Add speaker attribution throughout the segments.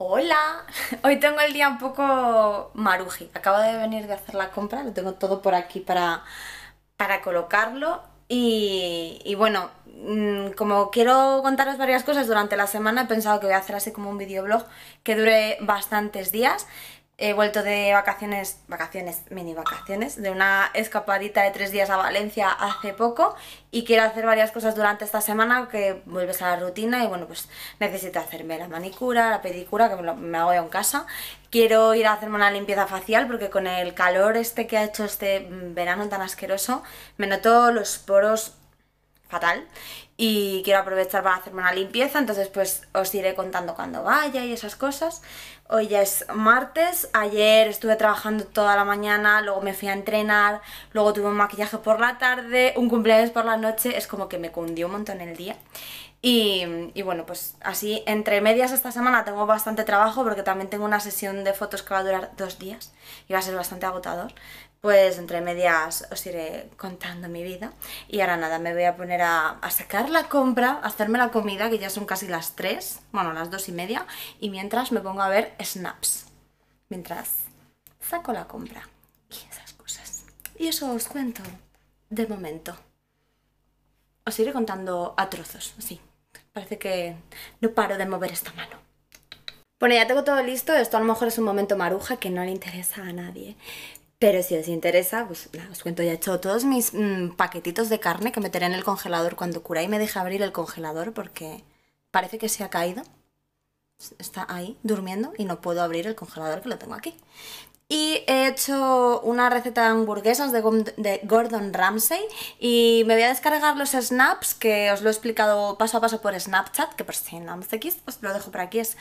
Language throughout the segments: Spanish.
Speaker 1: Hola, hoy tengo el día un poco maruji. Acabo de venir de hacer la compra, lo tengo todo por aquí para, colocarlo. Y, y, bueno, mm, como quiero contaros varias cosas durante la semana, he pensado que voy a hacer así como un videoblog que dure bastantes días. He vuelto de vacaciones, vacaciones, mini vacaciones, de una escapadita de tres días a Valencia hace poco y quiero hacer varias cosas durante esta semana que vuelves a la rutina y bueno, pues necesito hacerme la manicura, la pedicura, que me, hago en casa. Quiero ir a hacerme una limpieza facial porque con el calor este que ha hecho este verano tan asqueroso, me noto los poros fatal y quiero aprovechar para hacerme una limpieza, entonces pues os iré contando cuando vaya y esas cosas. Hoy ya es martes, ayer estuve trabajando toda la mañana, luego me fui a entrenar, luego tuve un maquillaje por la tarde, un cumpleaños por la noche, es como que me cundió un montón el día. Y, y, bueno, pues así, entre medias esta semana tengo bastante trabajo porque también tengo una sesión de fotos que va a durar dos días y va a ser bastante agotador pues entre medias os iré contando mi vida. Y ahora nada, me voy a poner a, sacar la compra, a hacerme la comida, que ya son casi las 3, bueno, las 2 y media, y mientras me pongo a ver snaps. Mientras saco la compra y esas cosas. Y eso os cuento de momento. Os iré contando a trozos, sí. Parece que no paro de mover esta mano. Bueno, ya tengo todo listo. Esto a lo mejor es un momento maruja que no le interesa a nadie. Pero si os interesa, pues os cuento, ya he hecho todos mis mm, paquetitos de carne que meteré en el congelador cuando cura y me deja abrir el congelador porque parece que se ha caído. Está ahí durmiendo y no puedo abrir el congelador que lo tengo aquí. Y he hecho una receta de hamburguesas de Gordon Ramsay y me voy a descargar los snaps que os lo he explicado paso a paso por Snapchat, que por si no me seguís, pues lo dejo por aquí, es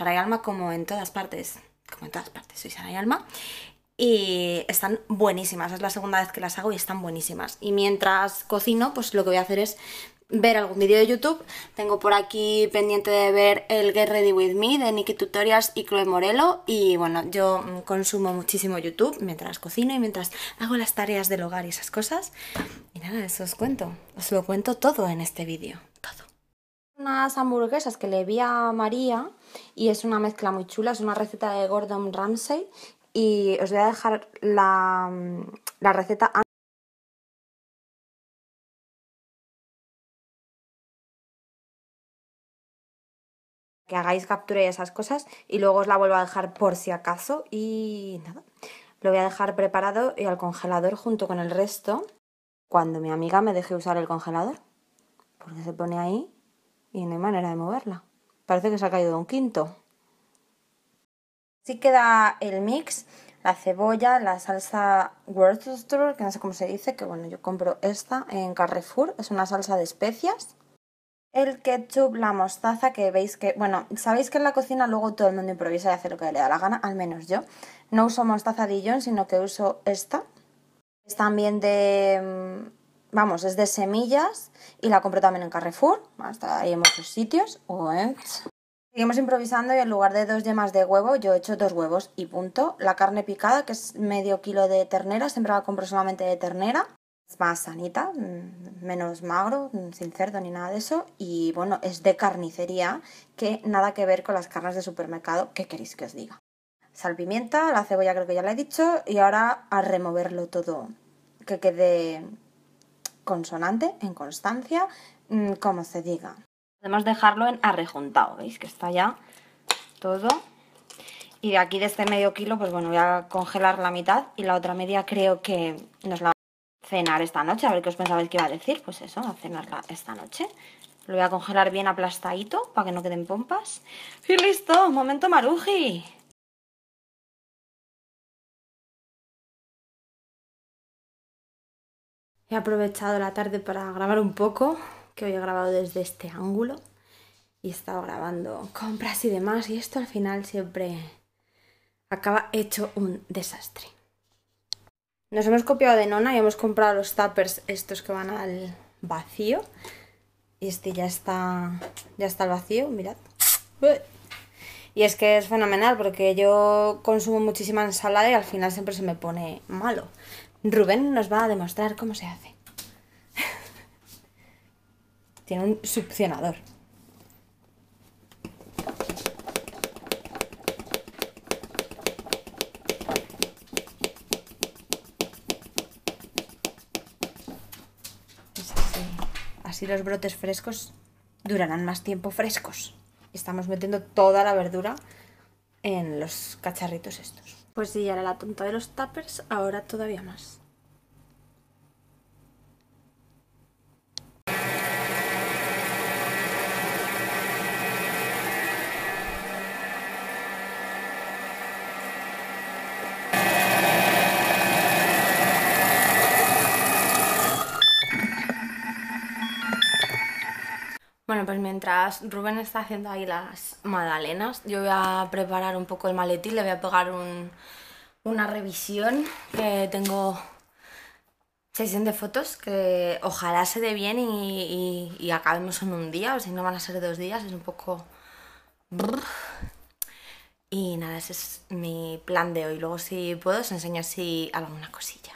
Speaker 1: y Alma como en todas partes, como en todas partes, soy y Alma y están buenísimas. Es la segunda vez que las hago y están buenísimas. Y mientras cocino, pues lo que voy a hacer es ver algún vídeo de YouTube. Tengo por aquí pendiente de ver el Get Ready With Me de Nikki Tutorials y Chloe Morelo. Y bueno, yo mm, consumo muchísimo YouTube mientras cocino y mientras hago las tareas del hogar y esas cosas. Y nada, eso os cuento. Os lo cuento todo en este vídeo. Todo. Unas hamburguesas que le vi a María y es una mezcla muy chula, es una receta de Gordon Ramsay y os voy a dejar la, receta que hagáis captura y esas cosas y luego os la vuelvo a dejar por si acaso y nada, lo voy a dejar preparado y al congelador junto con el resto cuando mi amiga me deje usar el congelador porque se pone ahí y no hay manera de moverla parece que se ha caído un quinto Sí queda el mix, la cebolla, la salsa Worcestershire, que no sé cómo se dice, que bueno, yo compro esta en Carrefour, es una salsa de especias. El ketchup, la mostaza, que veis que, bueno, sabéis que en la cocina luego todo el mundo improvisa y hace lo que le da la gana, al menos yo. No uso mostaza Dijon, sino que uso esta. Es también de, mm, vamos, es de semillas y la compro también en Carrefour, hasta ahí en muchos sitios, o en Seguimos improvisando y en lugar de dos yemas de huevo, yo he hecho dos huevos y punto. La carne picada, que es medio kilo de ternera, siempre la compro solamente de ternera. Es más sanita, mm, menos magro, mm, sin cerdo ni nada de eso. Y bueno, es de carnicería, que nada que ver con las carnes de supermercado. ¿Qué queréis que os diga? Sal, pimienta, la cebolla creo que ya la he dicho. Y ahora a removerlo todo, que quede consonante, en constancia, mm, como se diga. Podemos dejarlo en arrejuntado, ¿veis? Que está ya todo. Y de aquí de este medio kilo, pues bueno, voy a congelar la mitad y la otra media creo que nos la va a cenar esta noche. A ver qué os pensabais que iba a decir. Pues eso, a cenarla esta noche. Lo voy a congelar bien aplastadito para que no queden pompas. Y listo, momento maruji. He aprovechado la tarde para grabar un poco que hoy he grabado desde este ángulo y he estado grabando compras y demás y esto al final siempre acaba hecho un desastre. Nos hemos copiado de Nona y hemos comprado los tappers, estos que van al vacío. Y este ya está ya está al vacío, mirad. Y es que es fenomenal porque yo consumo muchísima ensalada y al final siempre se me pone malo. Rubén nos va a demostrar cómo se hace. Tiene un succionador. Pues así. los brotes frescos durarán más tiempo frescos. Estamos metiendo toda la verdura en los cacharritos estos. Pues sí, era la tonta de los tuppers, ahora todavía más. Pues mientras Rubén está haciendo ahí las magdalenas, yo voy a preparar un poco el maletín, le voy a pegar una revisión que tengo sesión de fotos que ojalá se dé bien y, acabemos en un día, o si no van a ser dos días, es un poco... Y nada, ese es mi plan de hoy. Luego si puedo os enseño así alguna cosilla.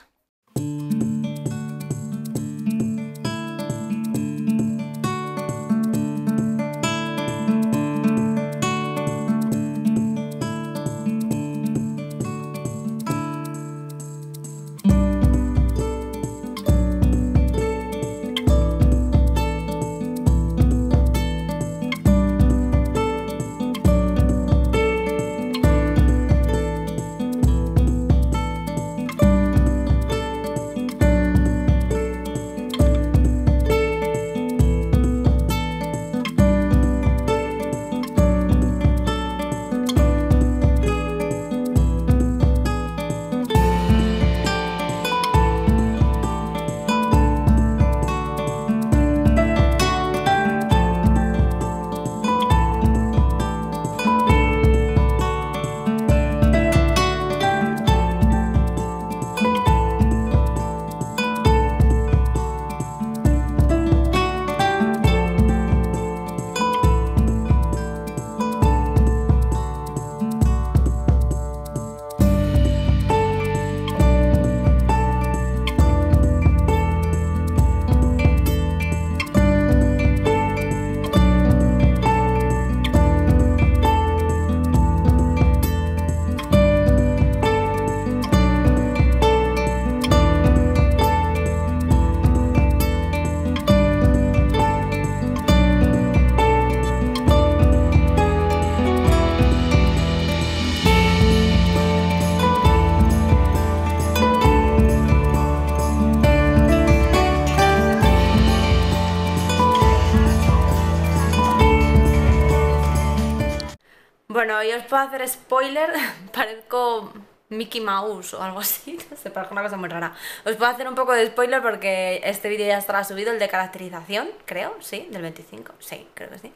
Speaker 1: os puedo hacer spoiler, parezco Mickey Mouse o algo así, no parece una cosa muy rara. Os puedo hacer un poco de spoiler porque este vídeo ya estará subido, el de caracterización, creo, sí, del 25, sí, creo que sí.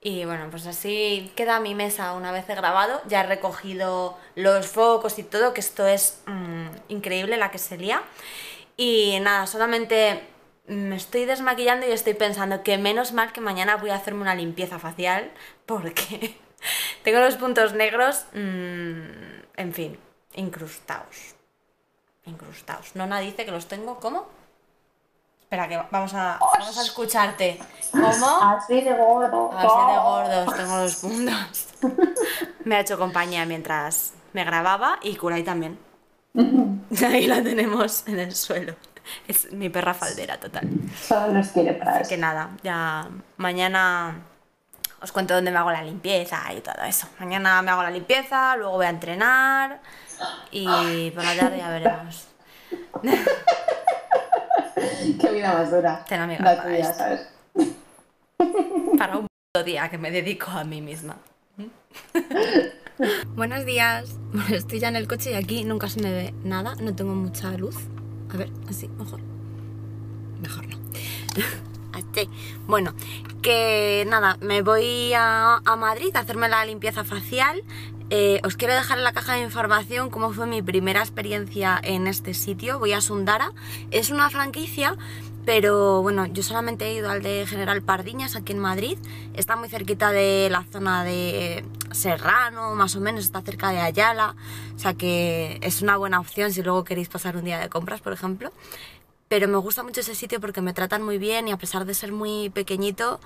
Speaker 1: Y bueno, pues así queda mi mesa una vez he grabado, ya he recogido los focos y todo, que esto es mm, increíble la que se lía. Y nada, solamente me estoy desmaquillando y estoy pensando que menos mal que mañana voy a hacerme una limpieza facial porque tengo los puntos negros, mm, en fin, incrustados. Incrustados. nadie dice que los tengo, ¿cómo? Espera, que vamos a, vamos a escucharte. ¿Cómo? Así de gordo. Así de ¡Oh! gordos, tengo los puntos. me ha hecho compañía mientras me grababa y Kurai también. Ahí la tenemos en el suelo. Es mi perra faldera total. Solo nos quiere para que nada, ya mañana os cuento dónde me hago la limpieza y todo eso. Mañana me hago la limpieza, luego voy a entrenar y por la tarde ya veremos. Qué vida más dura. Ten la para tuya, ¿sabes? Para un día que me dedico a mí misma. Buenos días. Bueno, estoy ya en el coche y aquí nunca se me ve nada. No tengo mucha luz. A ver, así, mejor. Mejor no. Este, bueno, que nada, me voy a, Madrid a hacerme la limpieza facial. Eh, os quiero dejar en la caja de información cómo fue mi primera experiencia en este sitio. Voy a Sundara. Es una franquicia, pero bueno, yo solamente he ido al de General Pardiñas aquí en Madrid. Está muy cerquita de la zona de Serrano, más o menos, está cerca de Ayala. O sea que es una buena opción si luego queréis pasar un día de compras, por ejemplo pero me gusta mucho ese sitio porque me tratan muy bien y a pesar de ser muy pequeñito,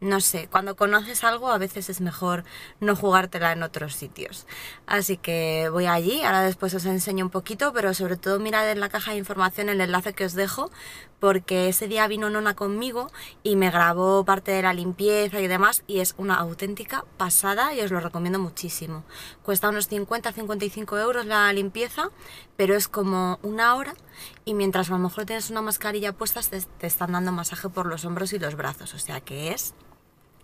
Speaker 1: no sé, cuando conoces algo a veces es mejor no jugártela en otros sitios. Así que voy allí, ahora después os enseño un poquito, pero sobre todo mirad en la caja de información el enlace que os dejo, porque ese día vino Nona conmigo y me grabó parte de la limpieza y demás, y es una auténtica pasada y os lo recomiendo muchísimo. Cuesta unos 50-55 euros la limpieza, pero es como una hora y mientras a lo mejor tienes una mascarilla puesta te, están dando masaje por los hombros y los brazos, o sea que es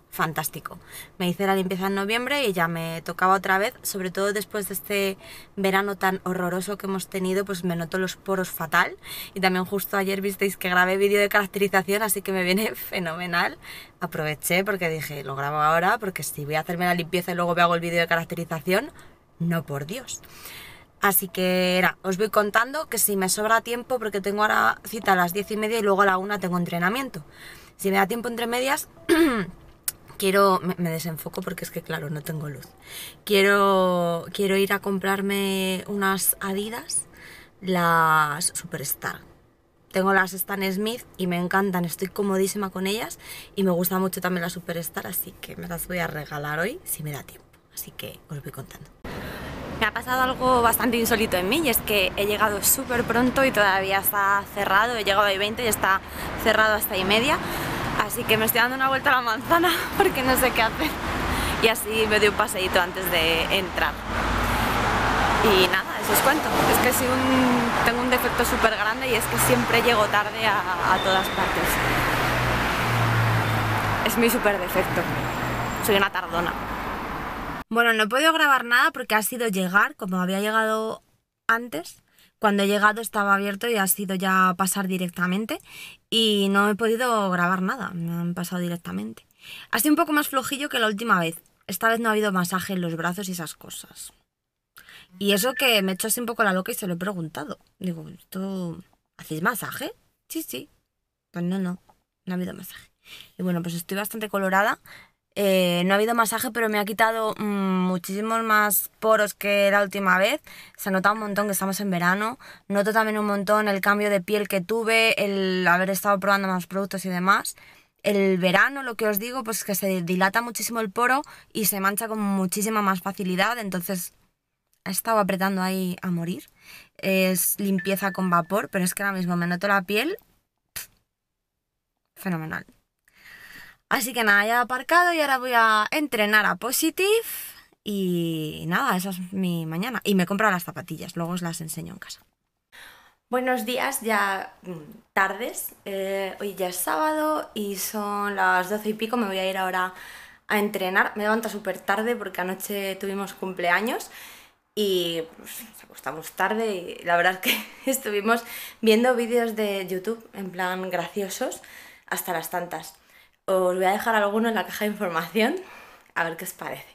Speaker 1: fantástico. Me hice la limpieza en noviembre y ya me tocaba otra vez, sobre todo después de este verano tan horroroso que hemos tenido, pues me noto los poros fatal. Y también justo ayer visteis que grabé vídeo de caracterización, así que me viene fenomenal. Aproveché porque dije, lo grabo ahora, porque si voy a hacerme la limpieza y luego me hago el vídeo de caracterización, no por Dios. Así que era, os voy contando que si me sobra tiempo, porque tengo ahora cita a las diez y media y luego a la una tengo entrenamiento. Si me da tiempo entre medias, quiero. Me, desenfoco porque es que, claro, no tengo luz. Quiero, quiero ir a comprarme unas Adidas, las Superstar. Tengo las Stan Smith y me encantan, estoy comodísima con ellas y me gusta mucho también la Superstar, así que me las voy a regalar hoy si me da tiempo. Así que os voy contando. Me ha pasado algo bastante insólito en mí y es que he llegado súper pronto y todavía está cerrado, he llegado a 20 y está cerrado hasta y media así que me estoy dando una vuelta a la manzana porque no sé qué hacer y así me doy un paseíto antes de entrar y nada, eso os cuento es que tengo un defecto súper grande y es que siempre llego tarde a, a todas partes es mi súper defecto soy una tardona bueno, no he podido grabar nada porque ha sido llegar, como había llegado antes. Cuando he llegado estaba abierto y ha sido ya pasar directamente y no he podido grabar nada, me han pasado directamente. Ha sido un poco más flojillo que la última vez. Esta vez no ha habido masaje en los brazos y esas cosas. Y eso que me he hecho así un poco la loca y se lo he preguntado. Digo, ¿esto hacéis masaje? Sí, sí. Pues no, no, no ha habido masaje. Y bueno, pues estoy bastante colorada, eh, no ha habido masaje, pero me ha quitado mm, muchísimos más poros que la última vez. Se nota un montón que estamos en verano. Noto también un montón el cambio de piel que tuve, el haber estado probando más productos y demás. El verano, lo que os digo, pues que se dilata muchísimo el poro y se mancha con muchísima más facilidad. Entonces, he estado apretando ahí a morir. Es limpieza con vapor, pero es que ahora mismo me noto la piel fenomenal. Así que nada, ya he aparcado y ahora voy a entrenar a Positive. Y nada, esa es mi mañana. Y me compro las zapatillas, luego os las enseño en casa. Buenos días, ya mm, tardes. Eh, hoy ya es sábado y son las doce y pico. Me voy a ir ahora a entrenar. Me levanto súper tarde porque anoche tuvimos cumpleaños y pues, nos acostamos tarde y la verdad es que estuvimos viendo vídeos de YouTube en plan graciosos hasta las tantas. Os voy a dejar alguno en la caja de información, a ver qué os parece.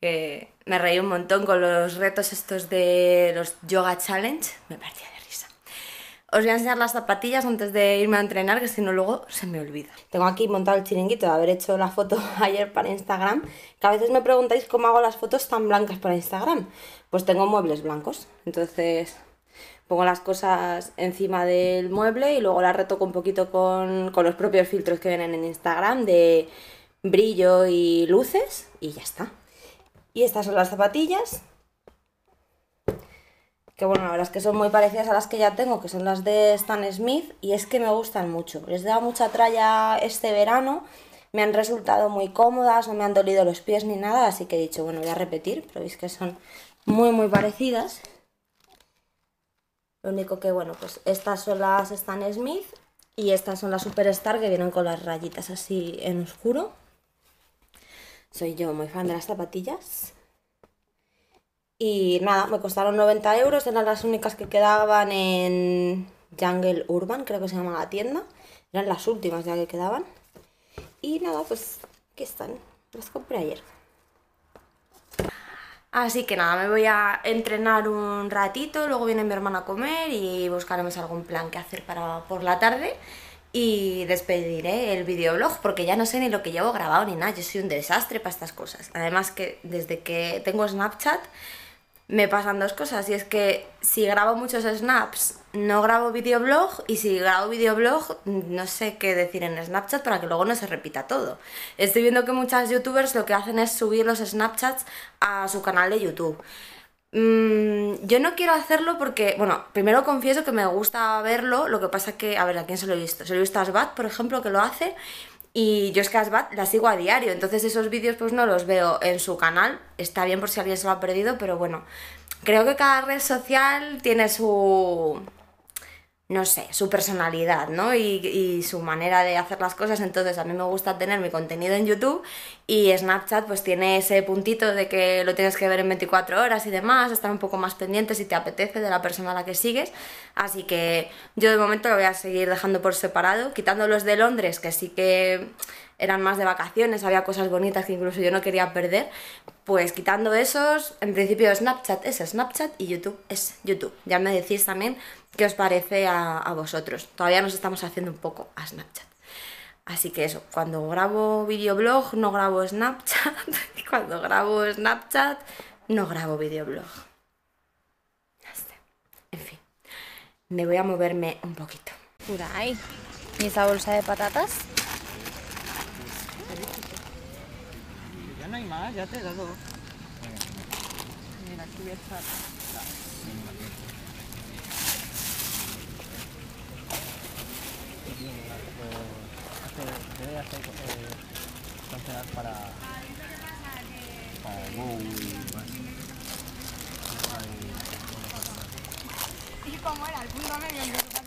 Speaker 1: me reí un montón con los retos estos de los Yoga Challenge, me partía de risa. Os voy a enseñar las zapatillas antes de irme a entrenar, que si no luego se me olvida. Tengo aquí montado el chiringuito de haber hecho la foto ayer para Instagram, que a veces me preguntáis cómo hago las fotos tan blancas para Instagram. Pues tengo muebles blancos, entonces pongo las cosas encima del mueble y luego las retoco un poquito con, los propios filtros que vienen en Instagram de brillo y luces y ya está. Y estas son las zapatillas. Que bueno, la verdad es que son muy parecidas a las que ya tengo, que son las de Stan Smith, y es que me gustan mucho. Les he dado mucha tralla este verano, me han resultado muy cómodas, no me han dolido los pies ni nada, así que he dicho, bueno, voy a repetir, pero veis que son muy muy parecidas. Lo único que, bueno, pues estas son las Stan Smith y estas son las Superstar que vienen con las rayitas así en oscuro. Soy yo muy fan de las zapatillas. Y nada, me costaron 90 euros, eran las únicas que quedaban en Jungle Urban, creo que se llama la tienda. Eran las últimas ya que quedaban. Y nada, pues aquí están. Las compré ayer. Así que nada, me voy a entrenar un ratito, luego viene mi hermana a comer y buscaremos algún plan que hacer para por la tarde y despediré el videoblog porque ya no sé ni lo que llevo grabado ni nada, yo soy un desastre para estas cosas. Además que desde que tengo Snapchat me pasan dos cosas. Y es que si grabo muchos snaps, no grabo videoblog. Y si grabo videoblog, no sé qué decir en Snapchat para que luego no se repita todo. Estoy viendo que muchas youtubers lo que hacen es subir los Snapchats a su canal de YouTube. Mm, yo no quiero hacerlo porque, bueno, primero confieso que me gusta verlo. Lo que pasa que, a ver, ¿a quién se lo he visto? Se lo he visto a Asbat, por ejemplo, que lo hace. Y yo es que la sigo a diario, entonces esos vídeos pues no los veo en su canal. Está bien por si alguien se lo ha perdido, pero bueno, creo que cada red social tiene su, no sé, su personalidad, ¿no? Y, su manera de hacer las cosas. Entonces a mí me gusta tener mi contenido en YouTube y Snapchat pues tiene ese puntito de que lo tienes que ver en 24 horas y demás, estar un poco más pendientes y te apetece de la persona a la que sigues. Así que yo de momento lo voy a seguir dejando por separado, quitando los de Londres, que sí que eran más de vacaciones, había cosas bonitas que incluso yo no quería perder, pues quitando esos, en principio Snapchat es Snapchat y YouTube es YouTube. Ya me decís también qué os parece a, vosotros. Todavía nos estamos haciendo un poco a Snapchat. Así que eso, cuando grabo videoblog no grabo Snapchat, y cuando grabo Snapchat no grabo videoblog. En fin, me voy a moverme un poquito. ¿y esa bolsa de patatas? no hay más, ya te he dado. Mira, aquí voy a estar. hacer eh, cancelar para para y cómo era el punto